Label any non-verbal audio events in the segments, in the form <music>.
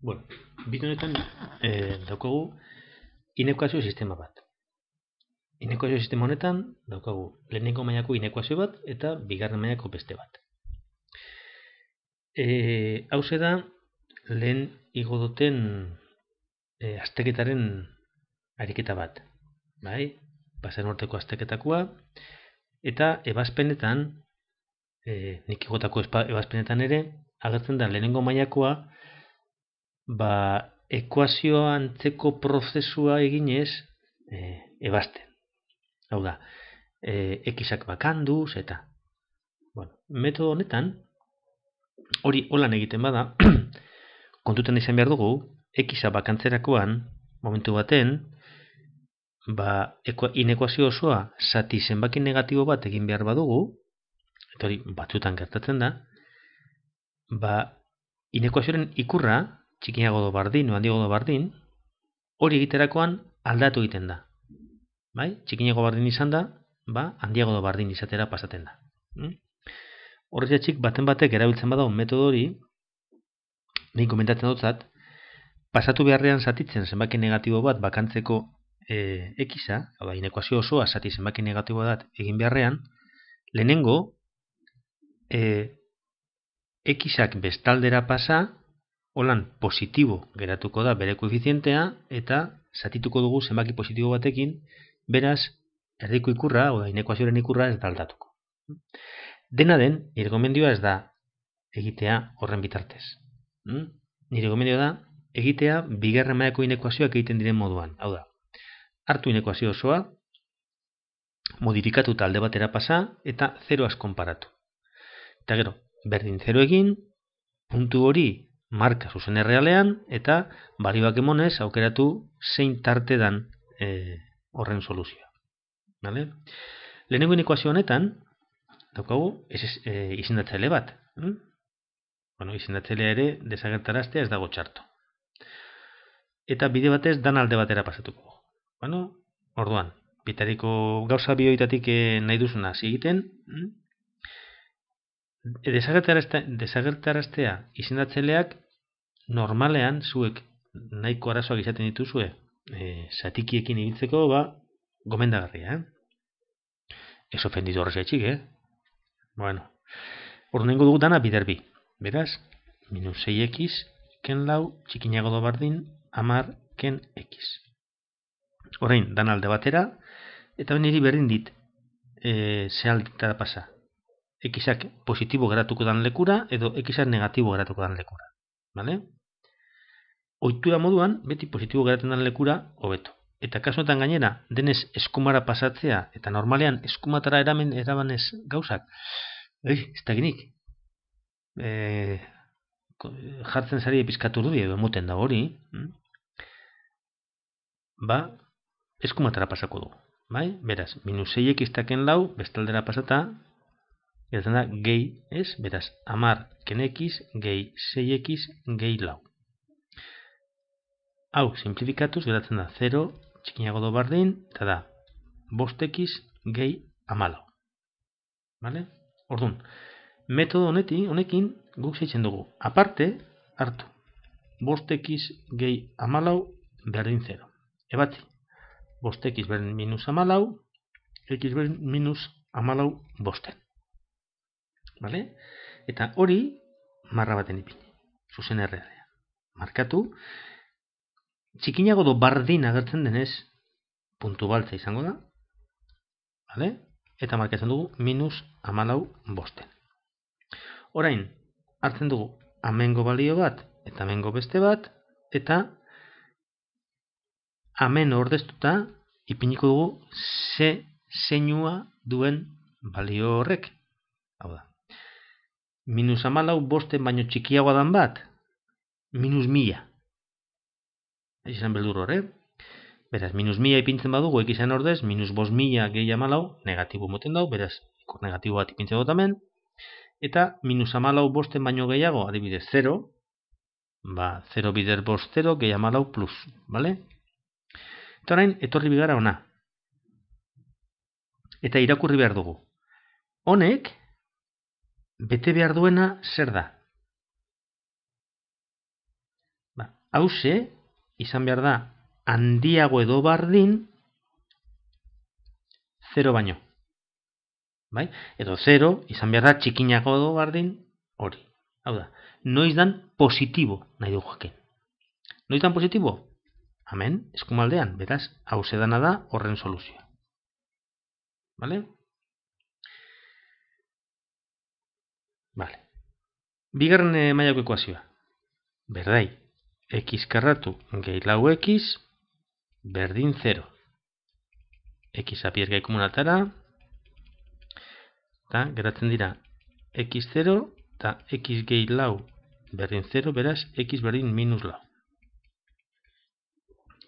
Bueno, honetan eh, daukagu inekuazio sistema bat. Inekuazio sistema honetan daukagu lehenengo mailako inekuazio bat eta bigarren mailako beste bat. Eh, hau da lehen igo duten eh asteketaren ariketa bat, bai? Pasen urteko asteketakoa eta ebazpenetan eh nikigotako ebazpenetan ere agertzen da lehenengo mailakoa ba, ekuazioa antzeko prozesua eginez e, eh, ebazten. Hau da, e, eh, ekizak bakanduz eta. Bueno, metodo honetan, hori holan egiten bada, <clears throat> kontuten izan behar dugu, ekizak bakantzerakoan, momentu baten, ba, inekuazio osoa, zati zenbaki negatibo bat egin behar badugu, eta hori batzutan gertatzen da, ba, inekuazioaren ikurra, txikiago do bardin, handiago do bardin, hori egiterakoan aldatu egiten da. Bai? Txikiago bardin izan da, ba, handiago do bardin izatera pasaten da. Hmm? Horrez hmm? baten batek erabiltzen badau metodo hori, nik komentatzen dutzat, pasatu beharrean zatitzen zenbaki negatibo bat bakantzeko eh, ekisa, hau da, inekuazio osoa zati zenbaki negatibo bat egin beharrean, lehenengo, eh, ekisak ekizak bestaldera pasa, holan positibo geratuko da bere koefizientea eta zatituko dugu zenbaki positibo batekin, beraz, erdiko ikurra, da inekuazioaren ikurra ez aldatuko. Dena den, nire ez da egitea horren bitartez. Hmm? Nire da egitea bigarren maiako inekuazioak egiten diren moduan. Hau da, hartu inekuazio osoa, modifikatu talde batera pasa eta 0 konparatu. Eta gero, berdin 0 egin, puntu hori marka zuzen errealean eta balioak emonez aukeratu zein tarte dan e, horren soluzioa. Vale? Lehenengo inekuazio honetan, daukagu, ez, ez, e, izindatzele bat. Hm? Bueno, ere desagertaraztea ez dago txarto. Eta bide batez dan alde batera pasatuko. Bueno, orduan, bitariko gauza bioitatik eh, nahi duzuna zigiten, desagertaraztea izendatzeleak normalean zuek nahiko arazoak izaten dituzue e, eh, satikiekin ibiltzeko ba gomendagarria eh? ez ofenditu horrezetxik eh? bueno hor dugu dana biderbi beraz, minus 6x ken lau, txikinago do bardin amar ken x horrein, dan alde batera eta beniri berdin dit e, ze pasa xak positibo geratuko dan lekura edo ekizak negatibo geratuko dan lekura. Vale? Oitura moduan, beti positibo geraten dan lekura, hobeto. Eta kasuetan gainera, denez eskumara pasatzea, eta normalean eskumatara eramen erabanez gauzak, ei, ez da e, jartzen zari epizkatu dudia, emoten da hori. Hm? Ba, eskumatara pasako du. Bai? Beraz, minus 6 ekiztaken lau, bestaldera pasata, Gertzen da, gehi, ez? Beraz, amar kenekiz, gehi seiekiz, gehi lau. Hau, simplifikatuz, geratzen da, 0, txikinago do bardein, eta da, bostekiz, gehi amalau. Bale? Orduan, metodo honetik, honekin, guk zeitzen dugu. Aparte, hartu, bostekiz, gehi amalau, berdin 0. Ebatzi, bostekiz berdin minus amalau, ekiz berdin minus amalau bosten. Vale? Eta hori marra baten ipin. Zuzen errea. Markatu. Txikinago do bardin agertzen denez, puntu baltza izango da. Vale? Eta markatzen dugu, minus amalau bosten. Orain, hartzen dugu, amengo balio bat, eta amengo beste bat, eta amen ordeztuta, ipiniko dugu, ze senua duen balio horrek. Hau da, Minus amalau bosten baino txikiagoa dan bat. Minus mila. Ez izan beldur hor, eh? Beraz, minus mila ipintzen badugu, ekizan ordez, minus bos mila gehi negatibo moten dau, beraz, ikor negatibo bat ipintzen dut amen. Eta, minus amalau bosten baino gehiago, adibidez, 0. Ba, 0 bider bos 0, gehi plus, bale? Eta orain, etorri bigara ona. Eta irakurri behar dugu. Honek, bete behar duena zer da? Ba, hause, izan behar da, handiago edo bardin, zero baino. Bai? Edo zero, izan behar da, txikinako edo bardin, hori. Hau da, noiz dan positibo, nahi du joakien. Noiz dan positibo? Amen, eskumaldean, beraz, hause dana da horren soluzioa. Vale? Vale. Bigarren eh, mailako ekuazioa. Berdai, x karratu gehi lau x, berdin 0. X apier gehi komunatara, eta geratzen dira x 0, eta x gehi lau berdin 0, beraz, x berdin minus lau.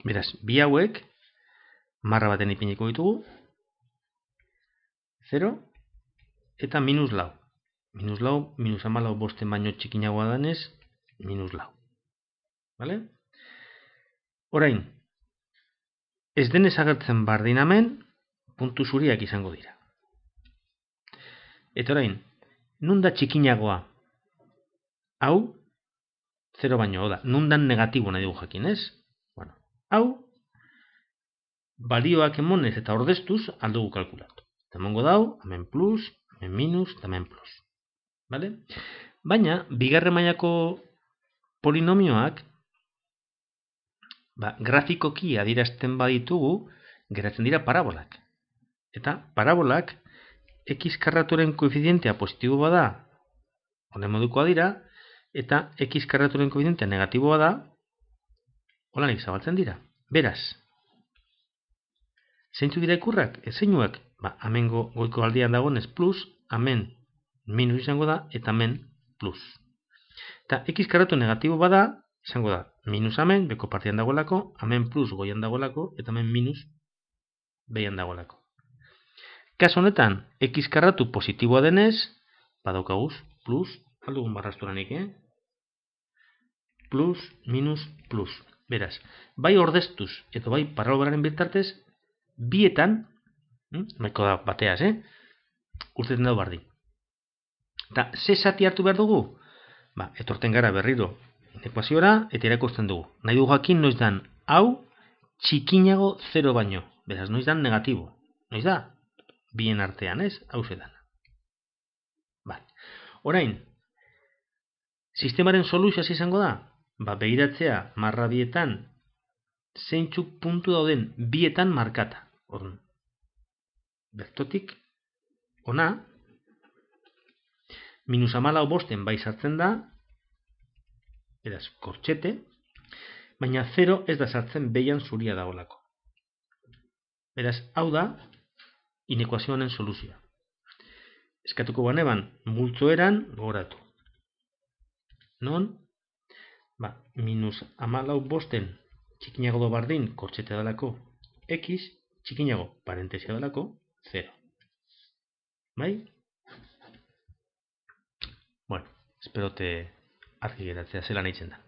Beraz, bi hauek, marra baten ipiniko ditugu, 0 eta minus lau minus lau, minus lau boste baino txikinagoa danez, minus lau. Bale? Horain, ez denez agertzen bardin puntu zuriak izango dira. Eta orain, nun da txikinagoa? Hau, 0 baino, oda, nun negatibo nahi dugu jakin, ez? Bueno, hau, balioak emonez eta ordeztuz aldugu kalkulatu. Eta mongo dau, hemen plus, amen minus, hemen plus. Bale? Baina, bigarren mailako polinomioak, ba, grafikoki adirazten baditugu, geratzen dira parabolak. Eta parabolak, x karraturen koefizientea positibo bada, honen modukoa dira, eta x karraturen koefizientea negatiboa da, holan zabaltzen dira. Beraz, zeintzu dira ikurrak? Ezeinuak, ba, amengo goiko aldean dagoen ez plus, amen minus izango da, eta hemen plus. Eta x karatu negatibo bada, izango da, minus hemen, beko partian dagoelako, hemen plus goian dagoelako, eta hemen minus behian dagoelako. Kaso honetan, x karatu positiboa denez, badaukaguz, plus, aldugun barrasturanik, eh? Plus, minus, plus. Beraz, bai ordeztuz, eta bai parrobaren bitartez, bietan, maiko hmm, da bateaz, eh? Urtetan dago bardin. Eta, ze zati hartu behar dugu? Ba, etorten gara berri du ekuaziora, eta erakusten dugu. Nahi dugu jakin noiz dan, hau, txikinago 0 baino. Beraz, noiz dan negatibo. Noiz da? Bien artean, ez? Hau zedan. Ba, orain, sistemaren soluzioa izango da? Ba, behiratzea, marra bietan, zeintxuk puntu dauden bietan markata. Orduan, bertotik, ona, minus amalau bosten bai sartzen da, beraz, kortxete, baina 0 ez da sartzen behian zuria da olako. Beraz, hau da, inekuazioanen soluzioa. Eskatuko baneban, multzoeran, goratu. Non? Ba, minus amalau bosten, txikinago do bardin, kortxete lako, x, txikinago, parentesia lako, 0. Bai? Bai? espero te argi zela nahitzen da.